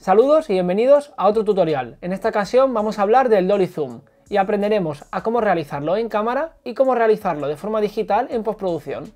Saludos y bienvenidos a otro tutorial. En esta ocasión vamos a hablar del Dolly Zoom y aprenderemos a cómo realizarlo en cámara y cómo realizarlo de forma digital en postproducción.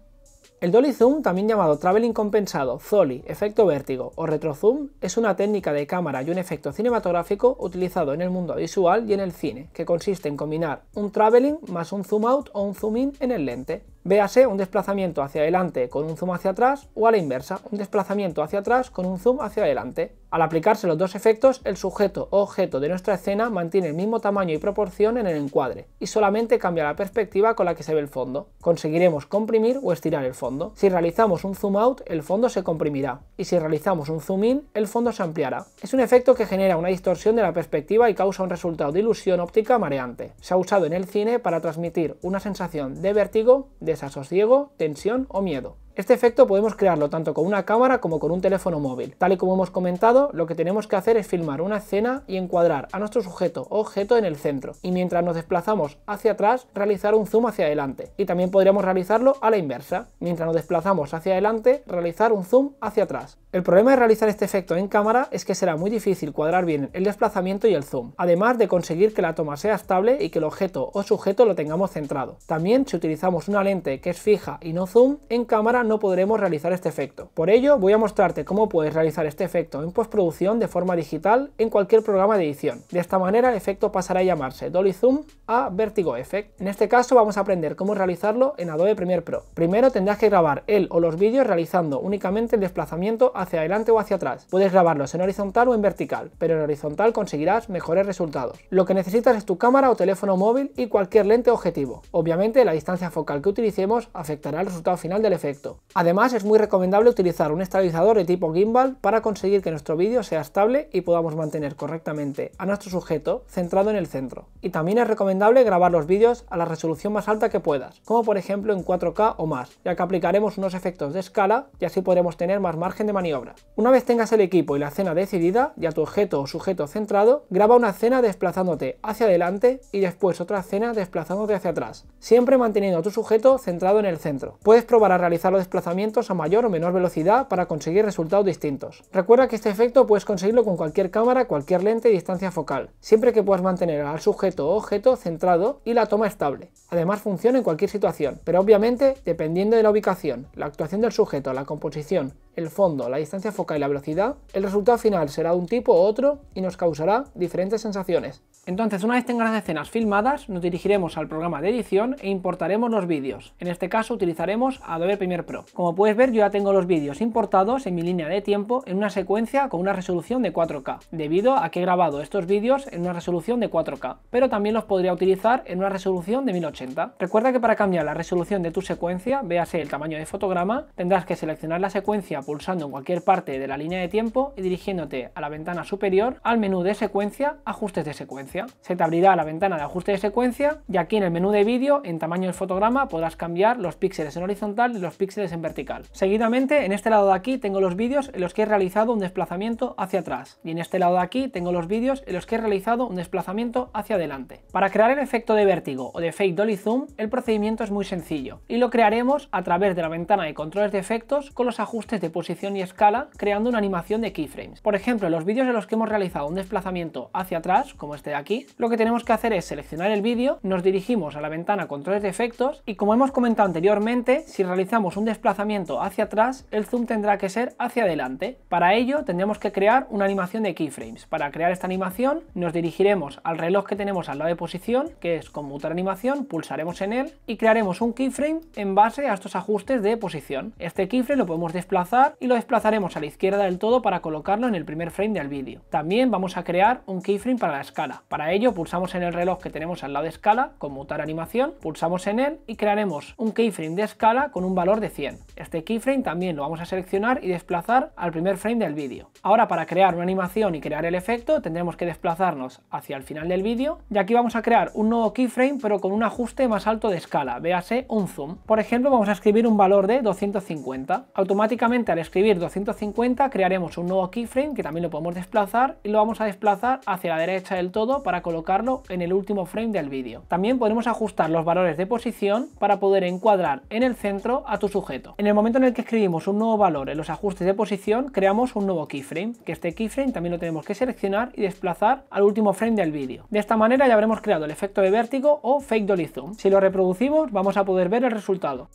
El Dolly Zoom, también llamado Traveling Compensado, Zolly, Efecto Vértigo o Retrozoom, es una técnica de cámara y un efecto cinematográfico utilizado en el mundo visual y en el cine, que consiste en combinar un traveling más un zoom out o un zoom in en el lente. Véase un desplazamiento hacia adelante con un zoom hacia atrás o a la inversa, un desplazamiento hacia atrás con un zoom hacia adelante. Al aplicarse los dos efectos, el sujeto o objeto de nuestra escena mantiene el mismo tamaño y proporción en el encuadre y solamente cambia la perspectiva con la que se ve el fondo. Conseguiremos comprimir o estirar el fondo. Si realizamos un zoom out, el fondo se comprimirá y si realizamos un zoom in, el fondo se ampliará. Es un efecto que genera una distorsión de la perspectiva y causa un resultado de ilusión óptica mareante. Se ha usado en el cine para transmitir una sensación de vértigo, de desasosiego, tensión o miedo. Este efecto podemos crearlo tanto con una cámara como con un teléfono móvil. Tal y como hemos comentado, lo que tenemos que hacer es filmar una escena y encuadrar a nuestro sujeto o objeto en el centro, y mientras nos desplazamos hacia atrás, realizar un zoom hacia adelante. Y también podríamos realizarlo a la inversa, mientras nos desplazamos hacia adelante, realizar un zoom hacia atrás. El problema de realizar este efecto en cámara es que será muy difícil cuadrar bien el desplazamiento y el zoom, además de conseguir que la toma sea estable y que el objeto o sujeto lo tengamos centrado. También si utilizamos una lente que es fija y no zoom, en cámara no podremos realizar este efecto. Por ello voy a mostrarte cómo puedes realizar este efecto en postproducción de forma digital en cualquier programa de edición. De esta manera el efecto pasará a llamarse Dolly Zoom a Vertigo Effect. En este caso vamos a aprender cómo realizarlo en Adobe Premiere Pro. Primero tendrás que grabar el o los vídeos realizando únicamente el desplazamiento hacia adelante o hacia atrás. Puedes grabarlos en horizontal o en vertical, pero en horizontal conseguirás mejores resultados. Lo que necesitas es tu cámara o teléfono móvil y cualquier lente objetivo. Obviamente la distancia focal que utilicemos afectará al resultado final del efecto. Además, es muy recomendable utilizar un estabilizador de tipo gimbal para conseguir que nuestro vídeo sea estable y podamos mantener correctamente a nuestro sujeto centrado en el centro. Y también es recomendable grabar los vídeos a la resolución más alta que puedas, como por ejemplo en 4K o más, ya que aplicaremos unos efectos de escala y así podremos tener más margen de maniobra. Una vez tengas el equipo y la escena decidida, a tu objeto o sujeto centrado, graba una escena desplazándote hacia adelante y después otra escena desplazándote hacia atrás, siempre manteniendo a tu sujeto centrado en el centro. Puedes probar a realizarlo desplazamientos a mayor o menor velocidad para conseguir resultados distintos. Recuerda que este efecto puedes conseguirlo con cualquier cámara, cualquier lente y distancia focal, siempre que puedas mantener al sujeto o objeto centrado y la toma estable. Además funciona en cualquier situación, pero obviamente dependiendo de la ubicación, la actuación del sujeto, la composición, el fondo, la distancia focal y la velocidad, el resultado final será de un tipo u otro y nos causará diferentes sensaciones. Entonces, una vez tengas las escenas filmadas, nos dirigiremos al programa de edición e importaremos los vídeos. En este caso utilizaremos Adobe Premiere Pro. Como puedes ver, yo ya tengo los vídeos importados en mi línea de tiempo en una secuencia con una resolución de 4K, debido a que he grabado estos vídeos en una resolución de 4K, pero también los podría utilizar en una resolución de 1080. Recuerda que para cambiar la resolución de tu secuencia, véase el tamaño de fotograma, tendrás que seleccionar la secuencia pulsando en cualquier parte de la línea de tiempo y dirigiéndote a la ventana superior al menú de secuencia, ajustes de secuencia. Se te abrirá la ventana de ajuste de secuencia y aquí en el menú de vídeo, en tamaño del fotograma, podrás cambiar los píxeles en horizontal y los píxeles en vertical. Seguidamente, en este lado de aquí tengo los vídeos en los que he realizado un desplazamiento hacia atrás y en este lado de aquí tengo los vídeos en los que he realizado un desplazamiento hacia adelante. Para crear el efecto de vértigo o de fake dolly zoom, el procedimiento es muy sencillo y lo crearemos a través de la ventana de controles de efectos con los ajustes de posición y escala creando una animación de keyframes. Por ejemplo, en los vídeos en los que hemos realizado un desplazamiento hacia atrás, como este de aquí, aquí, lo que tenemos que hacer es seleccionar el vídeo, nos dirigimos a la ventana controles de efectos y como hemos comentado anteriormente, si realizamos un desplazamiento hacia atrás, el zoom tendrá que ser hacia adelante. Para ello tendremos que crear una animación de keyframes. Para crear esta animación nos dirigiremos al reloj que tenemos al lado de posición, que es conmutar animación, pulsaremos en él y crearemos un keyframe en base a estos ajustes de posición. Este keyframe lo podemos desplazar y lo desplazaremos a la izquierda del todo para colocarlo en el primer frame del vídeo. También vamos a crear un keyframe para la escala. Para ello pulsamos en el reloj que tenemos al lado de escala, conmutar animación, pulsamos en él y crearemos un keyframe de escala con un valor de 100. Este keyframe también lo vamos a seleccionar y desplazar al primer frame del vídeo. Ahora para crear una animación y crear el efecto tendremos que desplazarnos hacia el final del vídeo y aquí vamos a crear un nuevo keyframe pero con un ajuste más alto de escala, véase un zoom. Por ejemplo vamos a escribir un valor de 250. Automáticamente al escribir 250 crearemos un nuevo keyframe que también lo podemos desplazar y lo vamos a desplazar hacia la derecha del todo para colocarlo en el último frame del vídeo. También podemos ajustar los valores de posición para poder encuadrar en el centro a tu sujeto. En el momento en el que escribimos un nuevo valor en los ajustes de posición, creamos un nuevo keyframe, que este keyframe también lo tenemos que seleccionar y desplazar al último frame del vídeo. De esta manera ya habremos creado el efecto de vértigo o fake dolly zoom. Si lo reproducimos vamos a poder ver el resultado.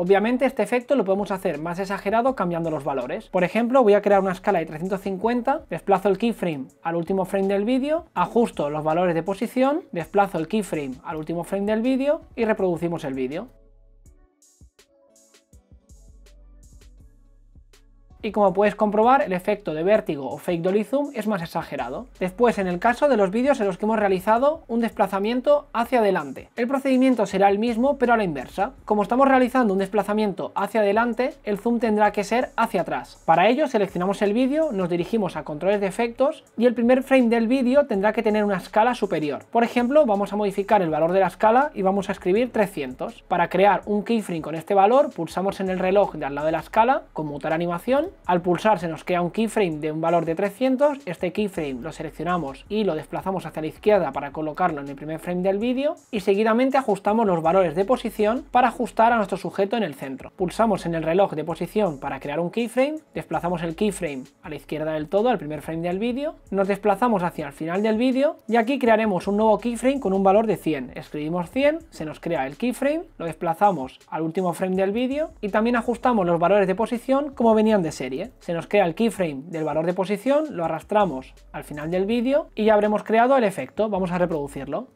Obviamente este efecto lo podemos hacer más exagerado cambiando los valores. Por ejemplo, voy a crear una escala de 350, desplazo el keyframe al último frame del vídeo, ajusto los valores de posición, desplazo el keyframe al último frame del vídeo y reproducimos el vídeo. Y como puedes comprobar, el efecto de vértigo o fake dolly zoom es más exagerado. Después, en el caso de los vídeos en los que hemos realizado un desplazamiento hacia adelante. El procedimiento será el mismo, pero a la inversa. Como estamos realizando un desplazamiento hacia adelante, el zoom tendrá que ser hacia atrás. Para ello, seleccionamos el vídeo, nos dirigimos a controles de efectos y el primer frame del vídeo tendrá que tener una escala superior. Por ejemplo, vamos a modificar el valor de la escala y vamos a escribir 300. Para crear un keyframe con este valor, pulsamos en el reloj de al lado de la escala, conmutar animación al pulsar se nos crea un keyframe de un valor de 300, este keyframe lo seleccionamos y lo desplazamos hacia la izquierda para colocarlo en el primer frame del vídeo y seguidamente ajustamos los valores de posición para ajustar a nuestro sujeto en el centro. Pulsamos en el reloj de posición para crear un keyframe, desplazamos el keyframe a la izquierda del todo, al primer frame del vídeo, nos desplazamos hacia el final del vídeo y aquí crearemos un nuevo keyframe con un valor de 100. Escribimos 100, se nos crea el keyframe, lo desplazamos al último frame del vídeo y también ajustamos los valores de posición como venían de serie. Se nos crea el keyframe del valor de posición, lo arrastramos al final del vídeo y ya habremos creado el efecto. Vamos a reproducirlo.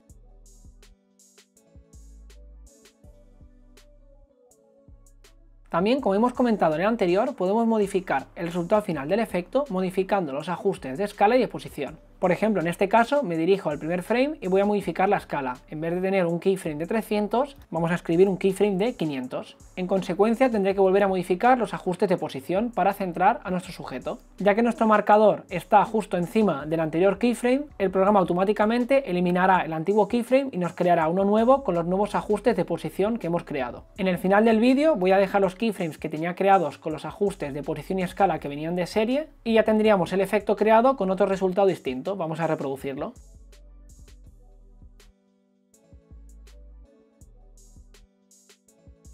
También, como hemos comentado en el anterior, podemos modificar el resultado final del efecto modificando los ajustes de escala y de posición. Por ejemplo, en este caso me dirijo al primer frame y voy a modificar la escala. En vez de tener un keyframe de 300, vamos a escribir un keyframe de 500. En consecuencia, tendré que volver a modificar los ajustes de posición para centrar a nuestro sujeto. Ya que nuestro marcador está justo encima del anterior keyframe, el programa automáticamente eliminará el antiguo keyframe y nos creará uno nuevo con los nuevos ajustes de posición que hemos creado. En el final del vídeo voy a dejar los keyframes que tenía creados con los ajustes de posición y escala que venían de serie y ya tendríamos el efecto creado con otro resultado distinto vamos a reproducirlo.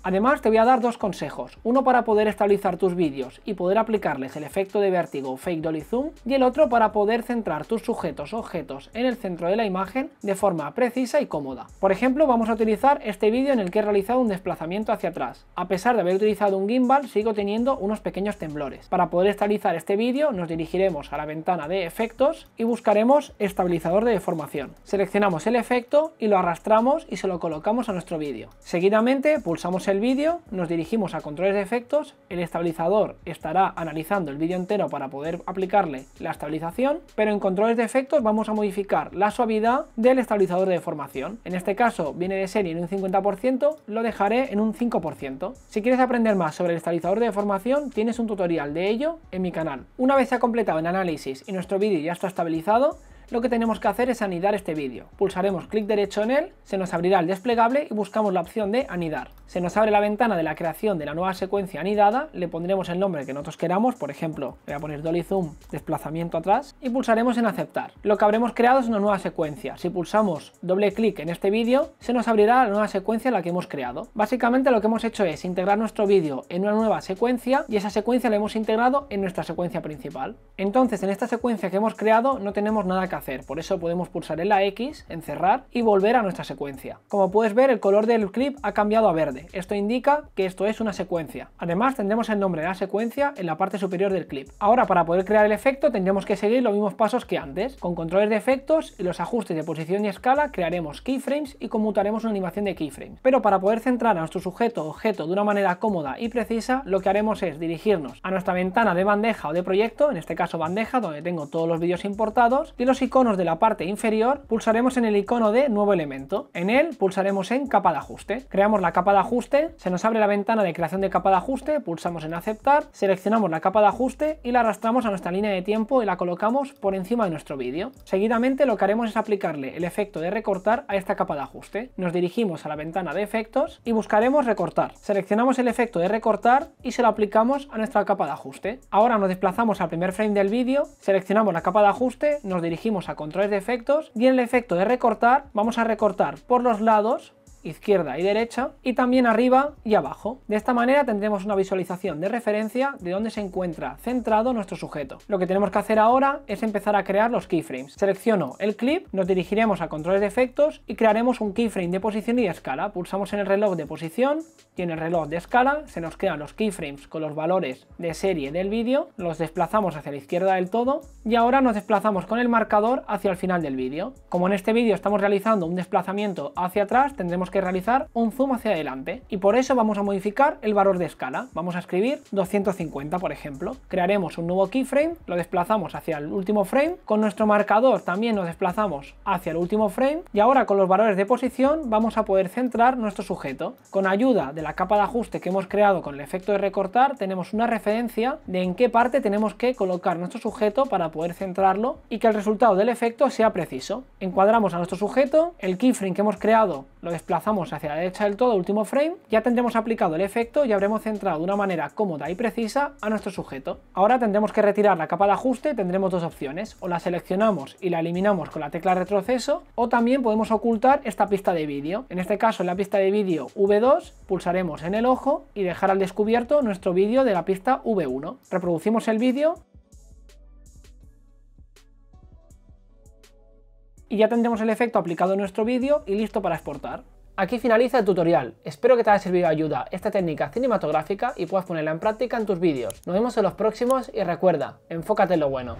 Además te voy a dar dos consejos, uno para poder estabilizar tus vídeos y poder aplicarles el efecto de vértigo Fake Dolly Zoom y el otro para poder centrar tus sujetos o objetos en el centro de la imagen de forma precisa y cómoda. Por ejemplo vamos a utilizar este vídeo en el que he realizado un desplazamiento hacia atrás. A pesar de haber utilizado un gimbal sigo teniendo unos pequeños temblores. Para poder estabilizar este vídeo nos dirigiremos a la ventana de efectos y buscaremos estabilizador de deformación. Seleccionamos el efecto y lo arrastramos y se lo colocamos a nuestro vídeo. Seguidamente pulsamos el vídeo, nos dirigimos a controles de efectos, el estabilizador estará analizando el vídeo entero para poder aplicarle la estabilización, pero en controles de efectos vamos a modificar la suavidad del estabilizador de deformación. En este caso viene de serie en un 50%, lo dejaré en un 5%. Si quieres aprender más sobre el estabilizador de deformación, tienes un tutorial de ello en mi canal. Una vez se ha completado el análisis y nuestro vídeo ya está estabilizado, lo que tenemos que hacer es anidar este vídeo. Pulsaremos clic derecho en él, se nos abrirá el desplegable y buscamos la opción de anidar. Se nos abre la ventana de la creación de la nueva secuencia anidada, le pondremos el nombre que nosotros queramos, por ejemplo, voy a poner Dolly Zoom, desplazamiento atrás, y pulsaremos en aceptar. Lo que habremos creado es una nueva secuencia. Si pulsamos doble clic en este vídeo, se nos abrirá la nueva secuencia la que hemos creado. Básicamente lo que hemos hecho es integrar nuestro vídeo en una nueva secuencia y esa secuencia la hemos integrado en nuestra secuencia principal. Entonces, en esta secuencia que hemos creado no tenemos nada que hacer. Por eso podemos pulsar en la X, en cerrar y volver a nuestra secuencia. Como puedes ver, el color del clip ha cambiado a verde. Esto indica que esto es una secuencia. Además, tendremos el nombre de la secuencia en la parte superior del clip. Ahora, para poder crear el efecto, tendremos que seguir los mismos pasos que antes. Con controles de efectos y los ajustes de posición y escala, crearemos keyframes y conmutaremos una animación de keyframes. Pero para poder centrar a nuestro sujeto o objeto de una manera cómoda y precisa, lo que haremos es dirigirnos a nuestra ventana de bandeja o de proyecto, en este caso bandeja, donde tengo todos los vídeos importados, y los iconos de la parte inferior, pulsaremos en el icono de nuevo elemento. En él pulsaremos en capa de ajuste. Creamos la capa de ajuste, se nos abre la ventana de creación de capa de ajuste, pulsamos en aceptar, seleccionamos la capa de ajuste y la arrastramos a nuestra línea de tiempo y la colocamos por encima de nuestro vídeo. Seguidamente lo que haremos es aplicarle el efecto de recortar a esta capa de ajuste. Nos dirigimos a la ventana de efectos y buscaremos recortar. Seleccionamos el efecto de recortar y se lo aplicamos a nuestra capa de ajuste. Ahora nos desplazamos al primer frame del vídeo, seleccionamos la capa de ajuste, nos dirigimos a controles de efectos y en el efecto de recortar vamos a recortar por los lados izquierda y derecha, y también arriba y abajo. De esta manera tendremos una visualización de referencia de dónde se encuentra centrado nuestro sujeto. Lo que tenemos que hacer ahora es empezar a crear los keyframes. Selecciono el clip, nos dirigiremos a controles de efectos y crearemos un keyframe de posición y de escala. Pulsamos en el reloj de posición y en el reloj de escala se nos crean los keyframes con los valores de serie del vídeo, los desplazamos hacia la izquierda del todo y ahora nos desplazamos con el marcador hacia el final del vídeo. Como en este vídeo estamos realizando un desplazamiento hacia atrás, tendremos que realizar un zoom hacia adelante y por eso vamos a modificar el valor de escala. Vamos a escribir 250 por ejemplo. Crearemos un nuevo keyframe, lo desplazamos hacia el último frame, con nuestro marcador también nos desplazamos hacia el último frame y ahora con los valores de posición vamos a poder centrar nuestro sujeto. Con ayuda de la capa de ajuste que hemos creado con el efecto de recortar tenemos una referencia de en qué parte tenemos que colocar nuestro sujeto para poder centrarlo y que el resultado del efecto sea preciso. Encuadramos a nuestro sujeto, el keyframe que hemos creado lo desplazamos Pasamos hacia la derecha del todo, último frame, ya tendremos aplicado el efecto y habremos centrado de una manera cómoda y precisa a nuestro sujeto. Ahora tendremos que retirar la capa de ajuste, tendremos dos opciones, o la seleccionamos y la eliminamos con la tecla retroceso, o también podemos ocultar esta pista de vídeo. En este caso, en la pista de vídeo V2, pulsaremos en el ojo y dejar al descubierto nuestro vídeo de la pista V1. Reproducimos el vídeo y ya tendremos el efecto aplicado en nuestro vídeo y listo para exportar. Aquí finaliza el tutorial, espero que te haya servido de ayuda esta técnica cinematográfica y puedas ponerla en práctica en tus vídeos. Nos vemos en los próximos y recuerda, enfócate en lo bueno.